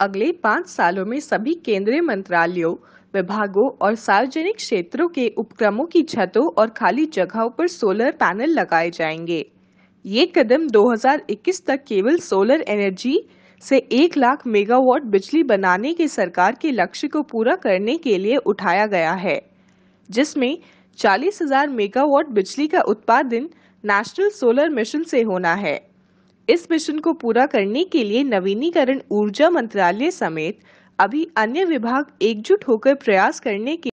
अगले पांच सालों में सभी केंद्रीय मंत्रालयों विभागों और सार्वजनिक क्षेत्रों के उपक्रमों की छतों और खाली जगहों पर सोलर पैनल लगाए जाएंगे ये कदम 2021 तक केवल सोलर एनर्जी से एक लाख मेगावाट बिजली बनाने के सरकार के लक्ष्य को पूरा करने के लिए उठाया गया है जिसमें चालीस हजार मेगावाट बिजली का उत्पादन नेशनल सोलर मिशन से होना है इस मिशन को पूरा करने के लिए नवीनीकरण ऊर्जा मंत्रालय समेत अभी अन्य विभाग एकजुट होकर प्रयास करने के